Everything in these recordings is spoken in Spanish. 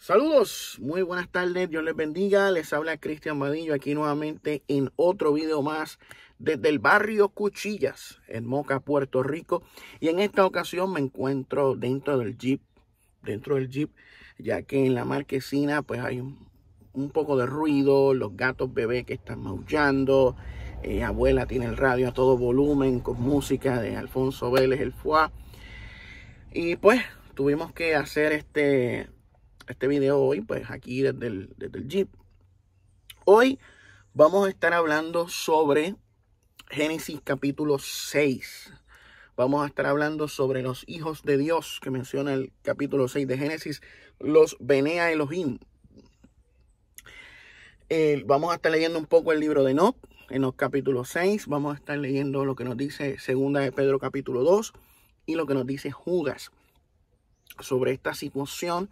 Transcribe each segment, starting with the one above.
Saludos, muy buenas tardes, Dios les bendiga. Les habla Cristian Madillo aquí nuevamente en otro video más desde el barrio Cuchillas en Moca, Puerto Rico. Y en esta ocasión me encuentro dentro del Jeep, dentro del Jeep, ya que en la marquesina pues hay un, poco de ruido, los gatos bebés que están maullando. Eh, abuela tiene el radio a todo volumen con música de Alfonso Vélez, el FUA. Y pues tuvimos que hacer este este video hoy, pues aquí desde el, Jeep. Hoy vamos a estar hablando sobre Génesis capítulo 6. Vamos a estar hablando sobre los hijos de Dios que menciona el capítulo 6 de Génesis, los Benea Elohim. Eh, vamos a estar leyendo un poco el libro de en los capítulos 6. Vamos a estar leyendo lo que nos dice Segunda de Pedro capítulo 2 y lo que nos dice Judas sobre esta situación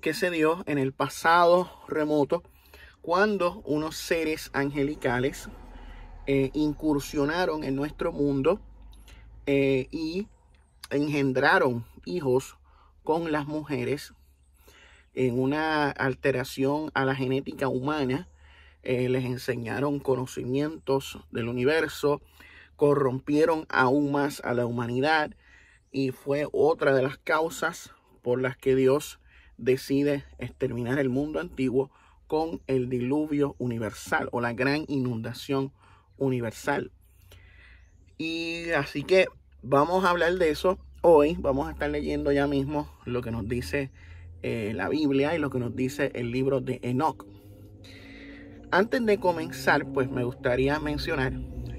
que se dio en el pasado remoto cuando unos seres angelicales eh, incursionaron en nuestro mundo eh, y engendraron hijos con las mujeres en una alteración a la genética humana. Eh, les enseñaron conocimientos del universo, corrompieron aún más a la humanidad y fue otra de las causas por las que Dios decide exterminar el mundo antiguo con el diluvio universal o la gran inundación universal. Y así que vamos a hablar de eso hoy. Vamos a estar leyendo ya mismo lo que nos dice eh, la Biblia y lo que nos dice el libro de Enoch. Antes de comenzar, pues me gustaría mencionar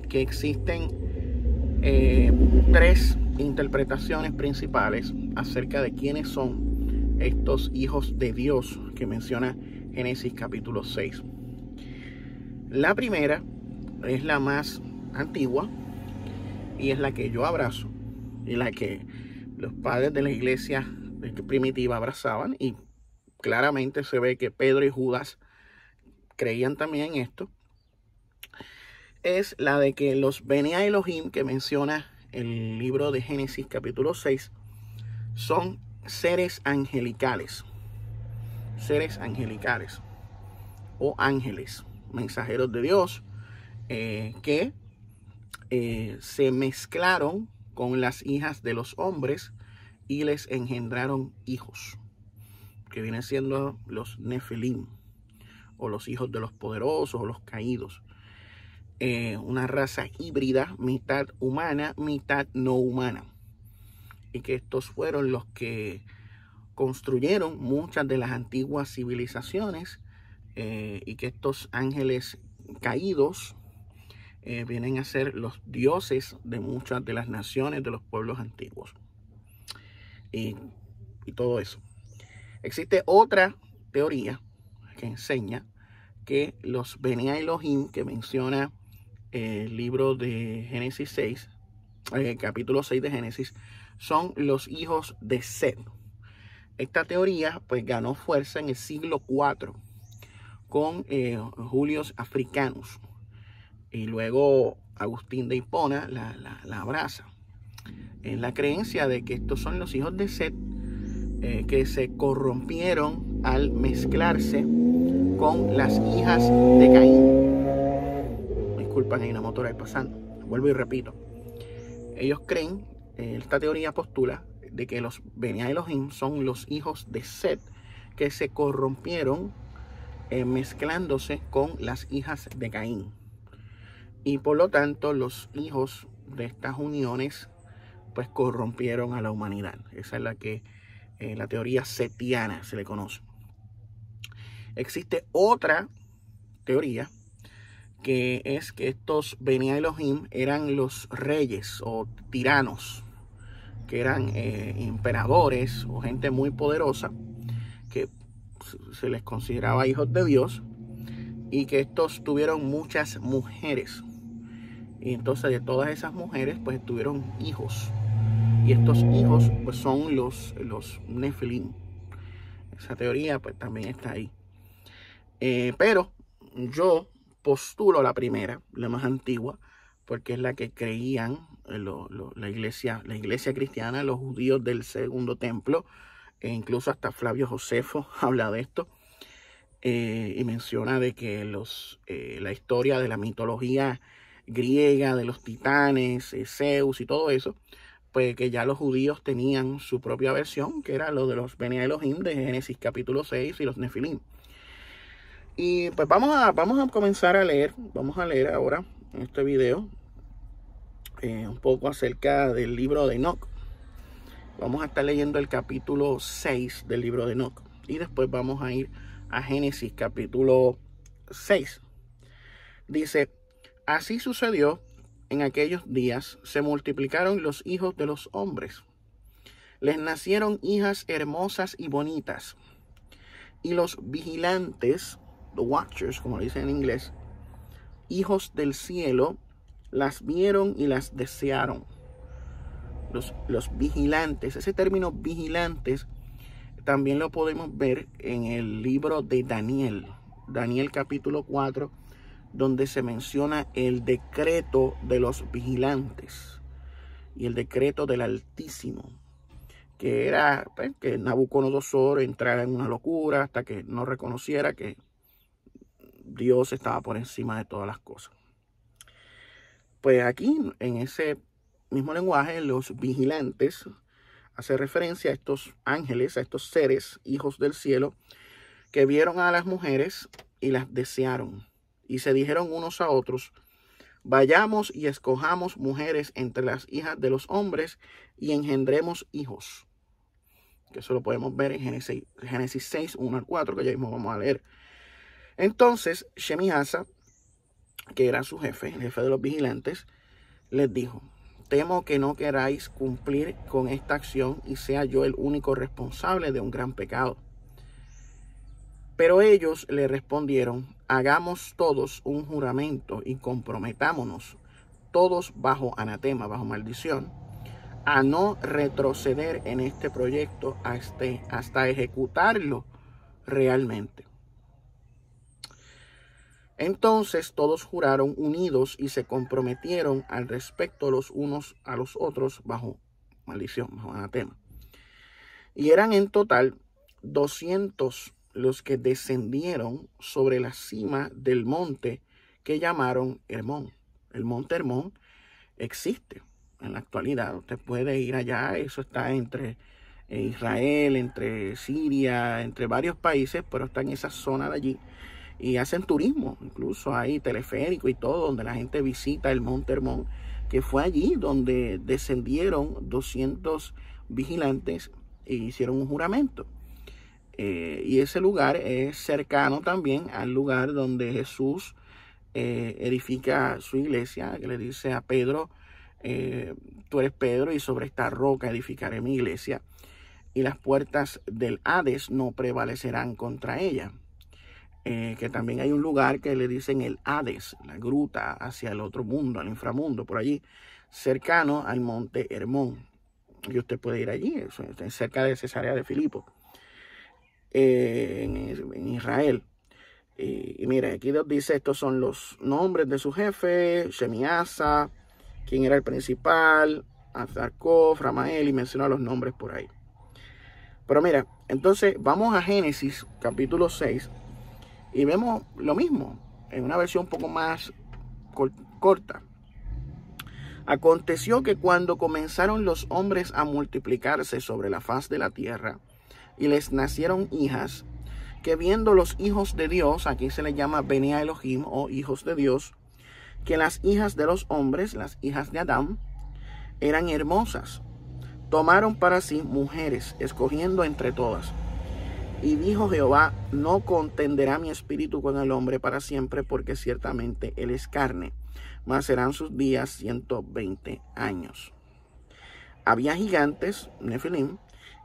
que existen eh, tres interpretaciones principales acerca de quiénes son estos hijos de Dios que menciona Génesis capítulo 6. La primera es la más antigua y es la que yo abrazo y la que los padres de la iglesia primitiva abrazaban y claramente se ve que Pedro y Judas creían también en esto, es la de que los Benia Elohim que menciona el libro de Génesis capítulo 6 son seres angelicales. Seres angelicales o ángeles, mensajeros de Dios, eh, que eh, se mezclaron con las hijas de los hombres y les engendraron hijos, que vienen siendo los Nefilim, o los hijos de los poderosos, o los caídos. Eh, una raza híbrida, mitad humana, mitad no humana y que estos fueron los que construyeron muchas de las antiguas civilizaciones eh, y que estos ángeles caídos eh, vienen a ser los dioses de muchas de las naciones de los pueblos antiguos y, y todo eso. Existe otra teoría que enseña que los Bene Elohim que menciona el libro de Génesis 6 en el capítulo 6 de Génesis, son los hijos de Set. Esta teoría pues ganó fuerza en el siglo IV con eh, Julius Africanus y luego Agustín de Hipona la, abraza en la creencia de que estos son los hijos de Set eh, que se corrompieron al mezclarse con las hijas de Caín. Disculpan, hay una motora ahí pasando. Vuelvo y repito. Ellos creen, eh, esta teoría postula, de que los Benia Elohim son los hijos de Set, que se corrompieron eh, mezclándose con las hijas de Caín. Y por lo tanto, los hijos de estas uniones, pues corrompieron a la humanidad. Esa es la que eh, la teoría setiana se le conoce. Existe otra teoría que es que estos los Elohim eran los reyes o tiranos, que eran eh, emperadores o gente muy poderosa, que se les consideraba hijos de Dios, y que estos tuvieron muchas mujeres. Y entonces de todas esas mujeres, pues tuvieron hijos. Y estos hijos pues, son los, los Nefilim. Esa teoría pues también está ahí. Eh, pero yo postulo la primera, la más antigua, porque es la que creían eh, la, iglesia, la iglesia cristiana, los judíos del segundo templo, e incluso hasta Flavio Josefo habla de esto, eh, y menciona de que los, eh, la historia de la mitología griega, de los titanes, Zeus y todo eso, pues que ya los judíos tenían su propia versión, que era lo de los Bene Elohim de Génesis capítulo 6 y los Nefilim. Y pues vamos a, vamos a comenzar a leer, vamos a leer ahora en este video eh, un poco acerca del libro de Enoch. Vamos a estar leyendo el capítulo 6 del libro de Enoch y después vamos a ir a Génesis capítulo 6. Dice, así sucedió en aquellos días, se multiplicaron los hijos de los hombres. Les nacieron hijas hermosas y bonitas. Y los vigilantes the Watchers, como lo dice en inglés, hijos del cielo, las vieron y las desearon. Los, los vigilantes, ese término vigilantes también lo podemos ver en el libro de Daniel, Daniel capítulo 4, donde se menciona el decreto de los vigilantes y el decreto del Altísimo, que era pues, que Nabucodonosor entrara en una locura hasta que no reconociera que Dios estaba por encima de todas las cosas. Pues aquí, en ese mismo lenguaje, los vigilantes hace referencia a estos ángeles, a estos seres, hijos del cielo, que vieron a las mujeres y las desearon. Y se dijeron unos a otros, vayamos y escojamos mujeres entre las hijas de los hombres y engendremos hijos. Que eso lo podemos ver en Génesis, Génesis 6, 1 al 4, que ya mismo vamos a leer. Entonces, Shemihasa, que era su jefe, el jefe de los vigilantes, les dijo, temo que no queráis cumplir con esta acción y sea yo el único responsable de un gran pecado. Pero ellos le respondieron, hagamos todos un juramento y comprometámonos, todos bajo anatema, bajo maldición, a no retroceder en este proyecto hasta, hasta ejecutarlo realmente. Entonces todos juraron unidos y se comprometieron al respecto los unos a los otros bajo maldición, bajo anatema. Y eran en total 200 los que descendieron sobre la cima del monte que llamaron Hermón. El monte Hermón existe en la actualidad. Usted puede ir allá, eso está entre eh, Israel, entre Siria, entre varios países, pero está en esa zona de allí y hacen turismo. Incluso hay teleférico y todo, donde la gente visita el Monte Hermón, que fue allí donde descendieron 200 vigilantes e hicieron un juramento. Eh, y ese lugar es cercano también al lugar donde Jesús eh, edifica su iglesia, que le dice a Pedro, eh, tú eres Pedro y sobre esta roca edificaré mi iglesia y las puertas del Hades no prevalecerán contra ella. Eh, que también hay un lugar que le dicen el Hades, la gruta hacia el otro mundo, al inframundo, por allí, cercano al monte Hermón. Y usted puede ir allí, cerca de Cesarea de Filipo, eh, en, Israel. Y, mira, aquí Dios dice, estos son los nombres de su jefe, Shemiasa, quien era el principal, Azarco, Ramael, y menciona los nombres por ahí. Pero mira, entonces vamos a Génesis capítulo 6 y vemos lo mismo en una versión un poco más corta. Aconteció que cuando comenzaron los hombres a multiplicarse sobre la faz de la tierra y les nacieron hijas, que viendo los hijos de Dios, aquí se le llama Benia Elohim o hijos de Dios, que las hijas de los hombres, las hijas de Adán, eran hermosas, tomaron para sí mujeres, escogiendo entre todas. Y dijo Jehová, no contenderá mi espíritu con el hombre para siempre, porque ciertamente él es carne, mas serán sus días 120 años. Había gigantes, Nefilim,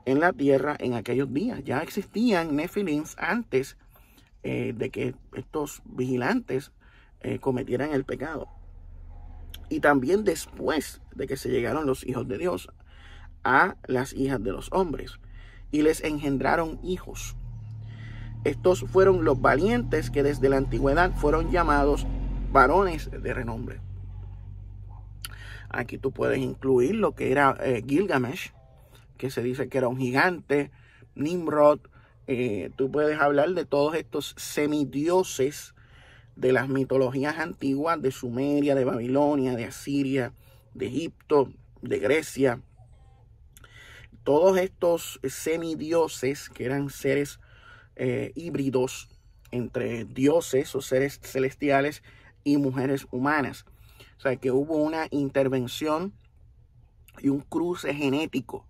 en la tierra en aquellos días. Ya existían Nefilim antes eh, de que estos vigilantes eh, cometieran el pecado. Y también después de que se llegaron los hijos de Dios a las hijas de los hombres y les engendraron hijos. Estos fueron los valientes que desde la antigüedad fueron llamados varones de renombre. Aquí tú puedes incluir lo que era eh, Gilgamesh, que se dice que era un gigante, Nimrod. Eh, tú puedes hablar de todos estos semidioses de las mitologías antiguas de Sumeria, de Babilonia, de Asiria, de Egipto, de Grecia, todos estos semidioses, que eran seres eh, híbridos entre dioses o seres celestiales y mujeres humanas. O sea, que hubo una intervención y un cruce genético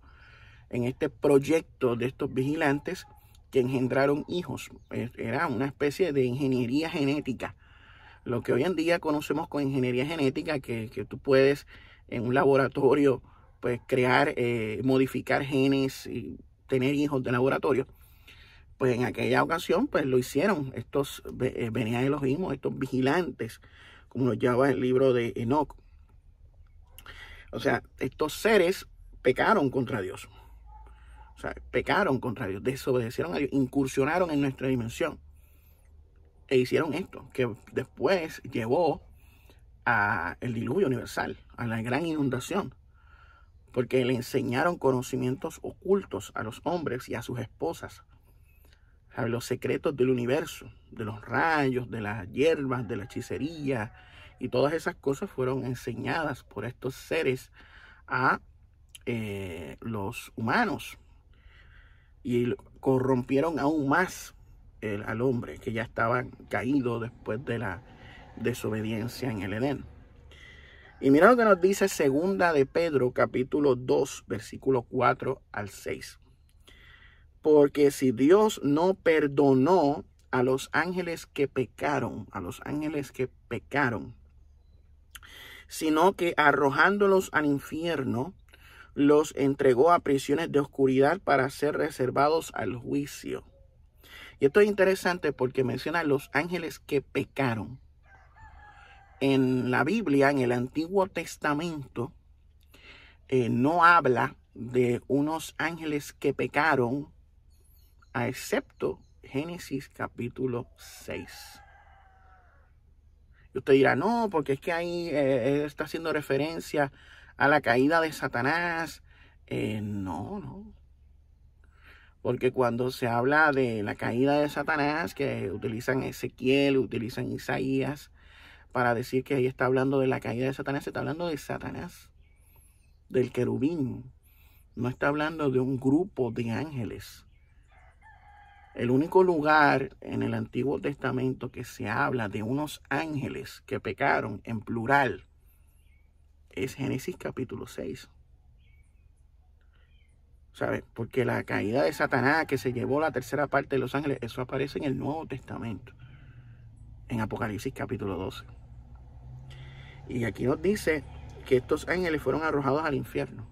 en este proyecto de estos vigilantes que engendraron hijos. E, era una especie de ingeniería genética. Lo que hoy en día conocemos con ingeniería genética, que, que tú puedes en un laboratorio pues, crear, eh, modificar genes y tener hijos de laboratorio, pues en aquella ocasión pues lo hicieron estos eh, venían de los mismos, estos vigilantes, como los llama el libro de Enoch. O sea, estos seres pecaron contra Dios. O sea, pecaron contra Dios, desobedecieron a Dios, incursionaron en nuestra dimensión. E hicieron esto, que después llevó al diluvio universal, a la gran inundación porque le enseñaron conocimientos ocultos a los hombres y a sus esposas, a los secretos del universo, de los rayos, de las hierbas, de la hechicería, y todas esas cosas fueron enseñadas por estos seres a eh, los humanos y corrompieron aún más al hombre que ya estaba caído después de la desobediencia en el Edén. Y mira lo que nos dice segunda de Pedro, capítulo 2, versículo 4 al 6. Porque si Dios no perdonó a los ángeles que pecaron, a los ángeles que pecaron, sino que arrojándolos al infierno, los entregó a prisiones de oscuridad para ser reservados al juicio. Y esto es interesante porque menciona a los ángeles que pecaron en la Biblia, en el Antiguo Testamento, eh, no habla de unos ángeles que pecaron, a excepto Génesis capítulo 6. Y usted dirá, no, porque es que ahí eh, eh, está haciendo referencia a la caída de Satanás. no, no. Porque cuando se habla de la caída de Satanás, que utilizan Ezequiel, utilizan Isaías, para decir que ahí está hablando de la caída de Satanás, está hablando de Satanás, del querubín. No está hablando de un grupo de ángeles. El único lugar en el Antiguo Testamento que se habla de unos ángeles que pecaron en plural es Génesis capítulo 6. ¿Sabes? Porque la caída de Satanás que se llevó la tercera parte de los ángeles, eso aparece en el Nuevo Testamento, en Apocalipsis capítulo 12. Y aquí nos dice que estos ángeles fueron arrojados al infierno.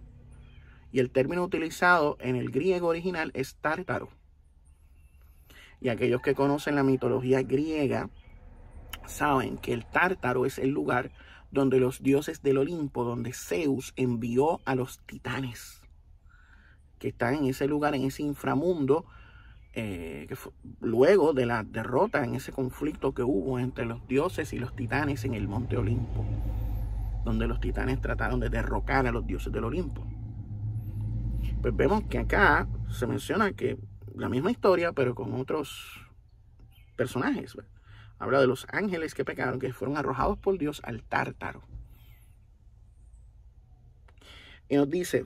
Y el término utilizado en el griego original es tártaro. Y aquellos que conocen la mitología griega saben que el tártaro es el lugar donde los dioses del Olimpo, donde Zeus envió a los titanes, que están en ese lugar, en ese inframundo, eh, que luego de la derrota en ese conflicto que hubo entre los dioses y los titanes en el monte Olimpo, donde los titanes trataron de derrocar a los dioses del Olimpo. Pues vemos que acá se menciona que la misma historia, pero con otros personajes. Habla de los ángeles que pecaron, que fueron arrojados por Dios al tártaro. Y nos dice,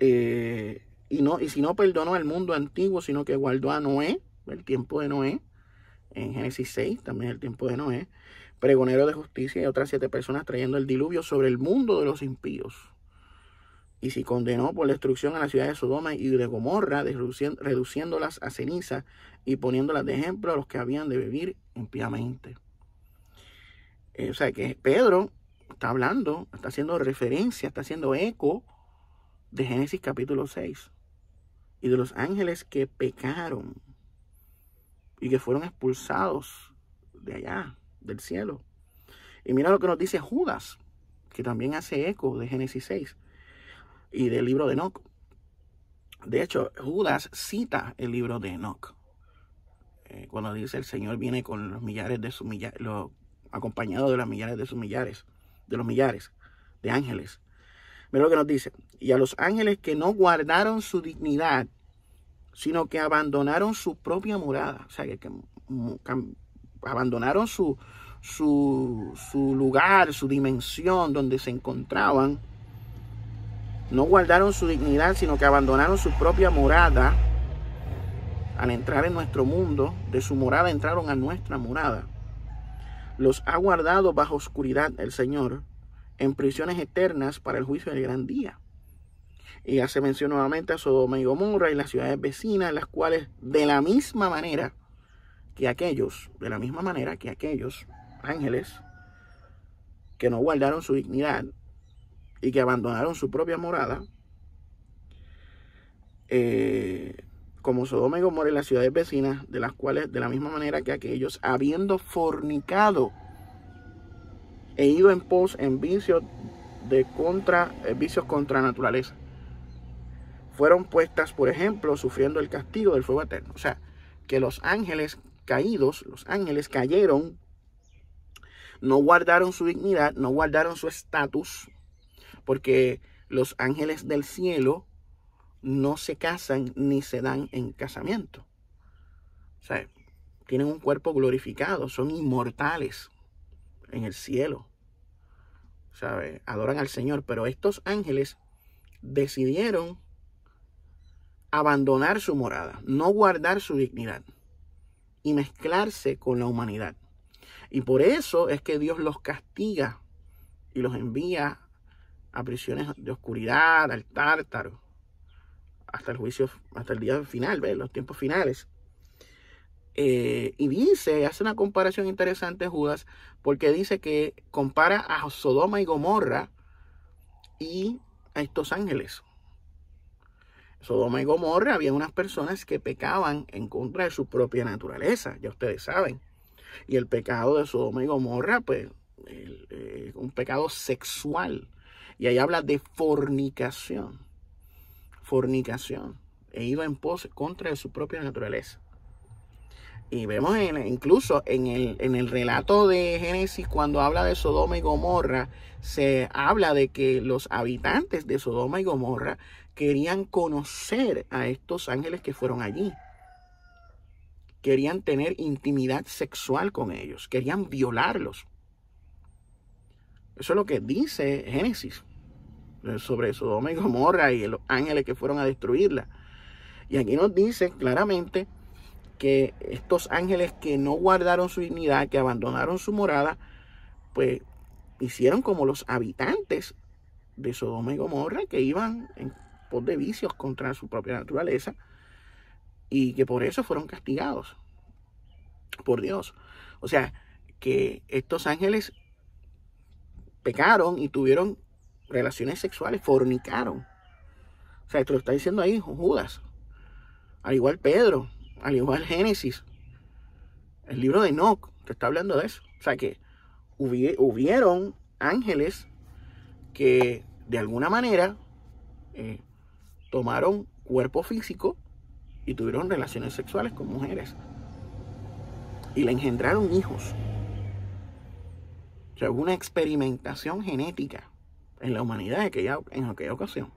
eh, y, no, si no perdonó al mundo antiguo, sino que guardó a Noé, el tiempo de Noé, en Génesis 6, también el tiempo de Noé, pregonero de justicia y otras siete personas trayendo el diluvio sobre el mundo de los impíos. Y si condenó por destrucción a la ciudad de Sodoma y de Gomorra, reduciéndolas a ceniza y poniéndolas de ejemplo a los que habían de vivir impíamente. Eh, o sea que Pedro está hablando, está haciendo referencia, está haciendo eco de Génesis capítulo 6 y de los ángeles que pecaron y que fueron expulsados de allá, del cielo. Y mira lo que nos dice Judas, que también hace eco de Génesis 6 y del libro de Enoch. De hecho, Judas cita el libro de Enoch. Eh, cuando dice el Señor viene con los millares de sus millares, acompañado de las millares de sus millares, de los millares de ángeles lo que nos dice. Y a los ángeles que no guardaron su dignidad, sino que abandonaron su propia morada. O sea, que, mm, abandonaron su lugar, su dimensión donde se encontraban. No guardaron su dignidad, sino que abandonaron su propia morada. Al entrar en nuestro mundo, de su morada entraron a nuestra morada. Los ha guardado bajo oscuridad el Señor en prisiones eternas para el juicio del gran día. Y hace mención nuevamente a Sodoma y Gomorra y las ciudades vecinas, las cuales de la misma manera que aquellos, de la misma manera que aquellos ángeles que no guardaron su dignidad y que abandonaron su propia morada, eh, como Sodoma y Gomorra y las ciudades vecinas, de las cuales de la misma manera que aquellos, habiendo fornicado He ido en pos en vicios de contra, eh, vicios contra naturaleza. Fueron puestas, por ejemplo, sufriendo el castigo del fuego eterno. O sea, que los ángeles caídos, los ángeles cayeron, no guardaron su dignidad, no guardaron su estatus, porque los ángeles del cielo no se casan ni se dan en casamiento. O sea, tienen un cuerpo glorificado, son inmortales en el cielo. ¿Sabes? Adoran al Señor. Pero estos ángeles decidieron abandonar su morada, no guardar su dignidad y mezclarse con la humanidad. Y por eso es que Dios los castiga y los envía a prisiones de oscuridad, al tártaro, hasta el juicio, hasta el día final, ¿ves? los tiempos finales. Eh, y dice, hace una comparación interesante Judas, porque dice que compara a Sodoma y Gomorra y a estos ángeles. Sodoma y Gomorra había unas personas que pecaban en contra de su propia naturaleza, ya ustedes saben. Y el pecado de Sodoma y Gomorra, pues, eh, es un pecado sexual. Y ahí habla de fornicación. Fornicación. E iba en pos contra de su propia naturaleza. Y vemos incluso en el, en el relato de Génesis, cuando habla de Sodoma y Gomorra, se habla de que los habitantes de Sodoma y Gomorra querían conocer a estos ángeles que fueron allí. Querían tener intimidad sexual con ellos, querían violarlos. Eso es lo que dice Génesis eh, sobre Sodoma y Gomorra y los ángeles que fueron a destruirla. Y aquí nos dice claramente que estos ángeles que no guardaron su dignidad, que abandonaron su morada, pues hicieron como los habitantes de Sodoma y Gomorra que iban en pos de vicios contra su propia naturaleza y que por eso fueron castigados por Dios. O sea, que estos ángeles pecaron y tuvieron relaciones sexuales, fornicaron. O sea, esto lo está diciendo ahí Judas. Al igual Pedro, al igual Génesis, el libro de Enoch, te está hablando de eso. O sea que hubieron ángeles que de alguna manera eh, tomaron cuerpo físico y tuvieron relaciones sexuales con mujeres. Y le engendraron hijos. O sea, hubo una experimentación genética en la humanidad de aquella, en aquella ocasión.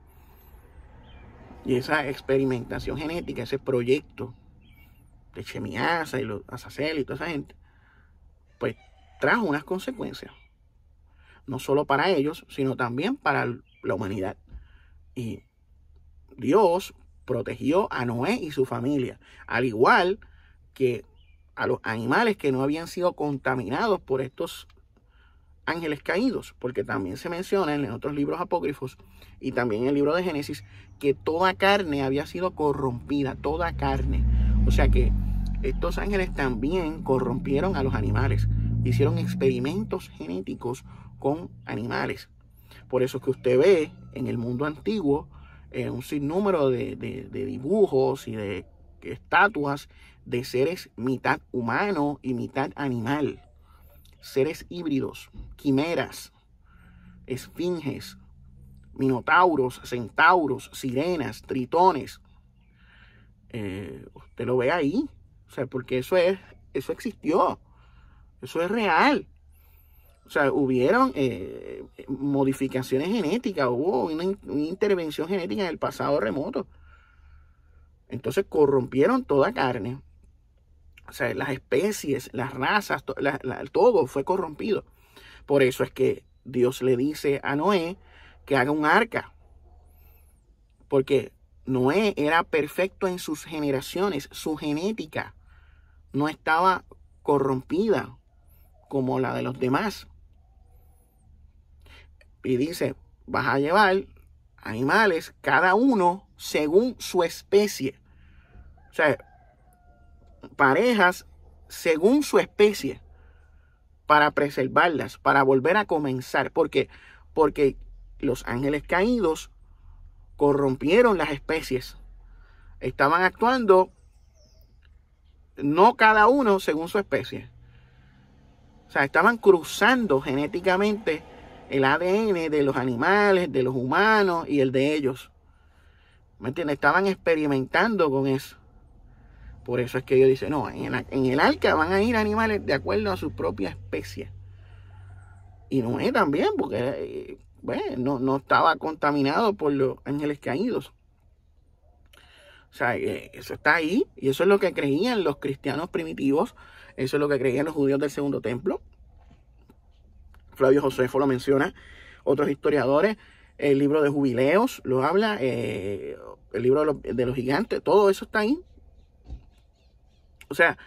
Y esa experimentación genética, ese proyecto de y los Azazel y toda esa gente, pues trajo unas consecuencias, no solo para ellos, sino también para la humanidad. Y Dios protegió a Noé y su familia, al igual que a los animales que no habían sido contaminados por estos ángeles caídos, porque también se menciona en otros libros apócrifos y también en el libro de Génesis que toda carne había sido corrompida, toda carne. O sea que estos ángeles también corrompieron a los animales, hicieron experimentos genéticos con animales. Por eso es que usted ve en el mundo antiguo eh, un sinnúmero de, dibujos y de estatuas de seres mitad humano y mitad animal, seres híbridos, quimeras, esfinges, minotauros, centauros, sirenas, tritones. Eh, usted lo ve ahí o sea, porque eso es, eso existió, eso es real. O sea, hubieron eh, modificaciones genéticas, hubo una, intervención genética en el pasado remoto. Entonces corrompieron toda carne. O sea, las especies, las razas, todo fue corrompido. Por eso es que Dios le dice a Noé que haga un arca. Porque Noé era perfecto en sus generaciones, su genética no estaba corrompida como la de los demás. Y dice, vas a llevar animales, cada uno según su especie. O sea, parejas según su especie para preservarlas, para volver a comenzar, qué? porque los ángeles caídos corrompieron las especies. Estaban actuando no cada uno según su especie. O sea, estaban cruzando genéticamente el ADN de los animales, de los humanos y el de ellos. ¿Me entiendes? Estaban experimentando con eso. Por eso es que ellos dicen, no, en el, en arca van a ir animales de acuerdo a su propia especie. Y no también, porque eh, no, no estaba contaminado por los ángeles caídos. O sea, eh, eso está ahí y eso es lo que creían los cristianos primitivos, eso es lo que creían los judíos del segundo templo. Flavio Josefo lo menciona, otros historiadores, el libro de Jubileos lo habla, eh, el libro de los, gigantes, todo eso está ahí. O sea,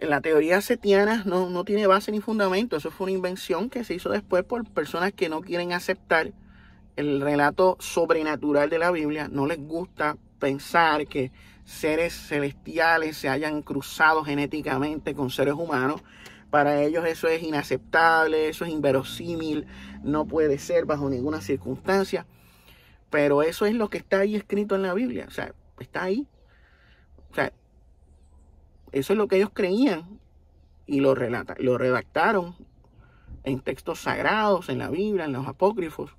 la teoría setiana no, no, tiene base ni fundamento. Eso fue una invención que se hizo después por personas que no quieren aceptar el relato sobrenatural de la Biblia. No les gusta pensar que seres celestiales se hayan cruzado genéticamente con seres humanos. Para ellos eso es inaceptable, eso es inverosímil, no puede ser bajo ninguna circunstancia. Pero eso es lo que está ahí escrito en la Biblia. O sea, está ahí. O sea, eso es lo que ellos creían y lo, relata, lo redactaron en textos sagrados, en la Biblia, en los apócrifos,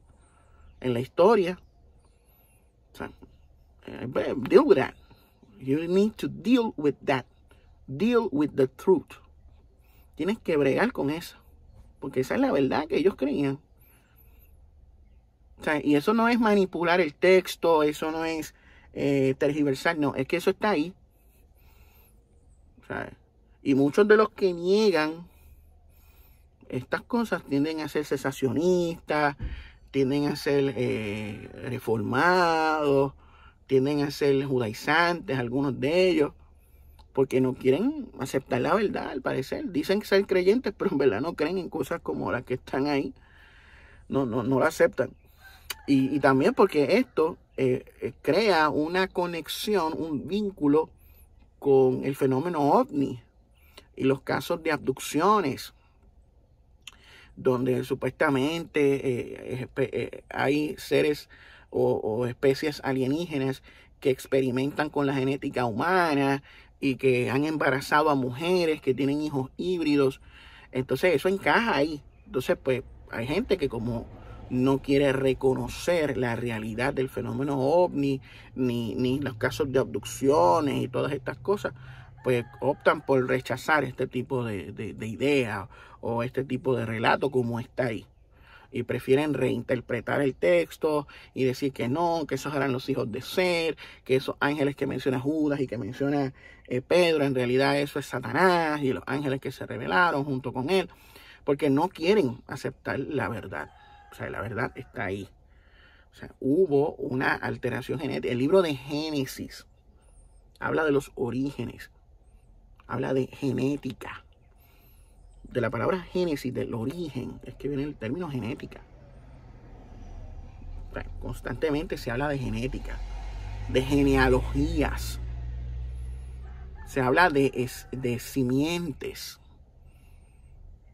en la historia. O eh, deal with that. You need to deal with that. Deal with the truth. Tienes que bregar con eso. Porque esa es la verdad que ellos creían. y eso no es manipular el texto, eso no es eh, tergiversar, no, es que eso está ahí. Y muchos de los que niegan estas cosas tienden a ser cesacionistas, tienden a ser eh, reformados tienden a ser judaizantes, algunos de ellos, porque no quieren aceptar la verdad, al parecer. Dicen que ser creyentes, pero en verdad no creen en cosas como las que están ahí. No, no, no la aceptan. Y, también porque esto eh, eh, crea una conexión, un vínculo con el fenómeno ovni y los casos de abducciones, donde supuestamente eh, hay seres o, especies alienígenas que experimentan con la genética humana y que han embarazado a mujeres que tienen hijos híbridos. Entonces eso encaja ahí. Entonces pues hay gente que como no quiere reconocer la realidad del fenómeno ovni, ni, ni los casos de abducciones y todas estas cosas, pues optan por rechazar este tipo de, de, de idea o este tipo de relato como está ahí y prefieren reinterpretar el texto y decir que no, que esos eran los hijos de ser, que esos ángeles que menciona Judas y que menciona eh, Pedro, en realidad eso es Satanás y los ángeles que se revelaron junto con él, porque no quieren aceptar la verdad. O sea, la verdad está ahí. O sea, hubo una alteración genética. El libro de Génesis habla de los orígenes, habla de genética de la palabra génesis, del origen, es que viene el término genética. constantemente se habla de genética, de genealogías, se habla de, de simientes,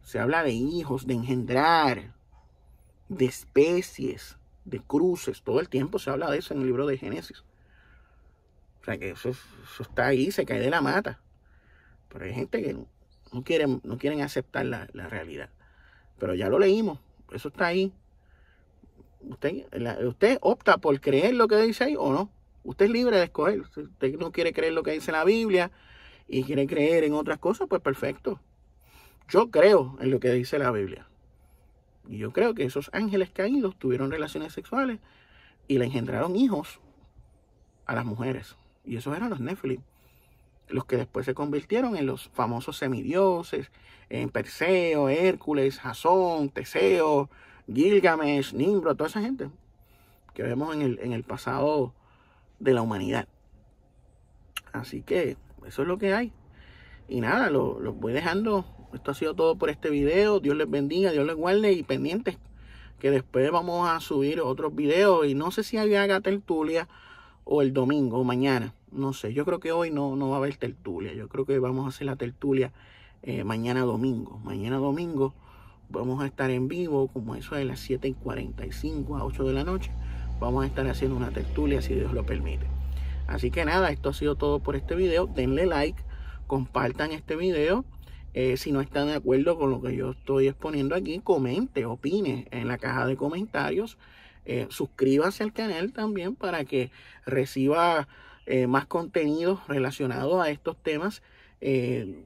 se habla de hijos, de engendrar, de especies, de cruces. Todo el tiempo se habla de eso en el libro de Génesis. O sea que eso, eso está ahí, se cae de la mata. Pero hay gente que no quieren, no quieren aceptar la, realidad. Pero ya lo leímos, eso está ahí. Usted, opta por creer lo que dice ahí o no. Usted es libre de escoger. Si usted no quiere creer lo que dice la Biblia y quiere creer en otras cosas, pues perfecto. Yo creo en lo que dice la Biblia. Y yo creo que esos ángeles caídos tuvieron relaciones sexuales y le engendraron hijos a las mujeres. Y esos eran los Nephilim los que después se convirtieron en los famosos semidioses, en Perseo, Hércules, Jasón, Teseo, Gilgamesh, Nimbro, toda esa gente que vemos en el, en el pasado de la humanidad. Así que eso es lo que hay. Y nada, los lo voy dejando. Esto ha sido todo por este video. Dios les bendiga, Dios les guarde y pendientes que después vamos a subir otros videos. Y no sé si había haga tertulia o el domingo o mañana no sé, yo creo que hoy no, no va a haber tertulia, yo creo que vamos a hacer la tertulia eh, mañana domingo. Mañana domingo vamos a estar en vivo, como eso de las 7.45 y a 8 de la noche, vamos a estar haciendo una tertulia si Dios lo permite. Así que nada, esto ha sido todo por este video. Denle like, compartan este video. Eh, si no están de acuerdo con lo que yo estoy exponiendo aquí, comente, opine en la caja de comentarios. Eh, suscríbase al canal también para que reciba eh, más contenido relacionado a estos temas. Eh,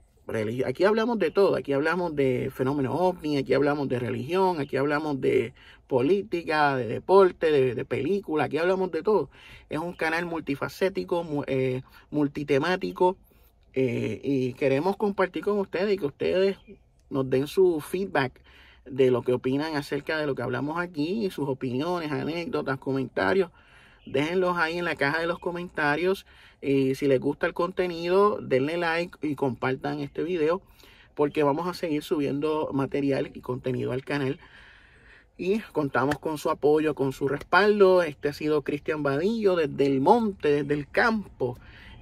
aquí hablamos de todo, aquí hablamos de fenómenos ovni, aquí hablamos de religión, aquí hablamos de política, de deporte, de, película, aquí hablamos de todo. Es un canal multifacético, eh, multitemático eh, y queremos compartir con ustedes y que ustedes nos den su feedback de lo que opinan acerca de lo que hablamos aquí, sus opiniones, anécdotas, comentarios déjenlos ahí en la caja de los comentarios. y eh, si les gusta el contenido, denle like y compartan este video porque vamos a seguir subiendo material y contenido al canal. Y contamos con su apoyo, con su respaldo. Este ha sido Cristian Vadillo desde el monte, desde el campo,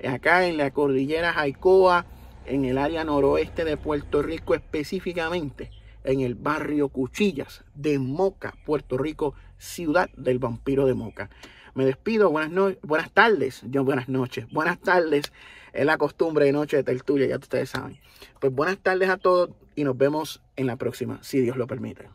acá en la cordillera Jaicoa, en el área noroeste de Puerto Rico específicamente, en el barrio Cuchillas de Moca, Puerto Rico, ciudad del vampiro de Moca. Me despido. Buenas, buenas tardes. Yo, buenas noches. Buenas tardes. Es la costumbre de noche de tertulia, ya ustedes saben. Pues buenas tardes a todos y nos vemos en la próxima, si Dios lo permite.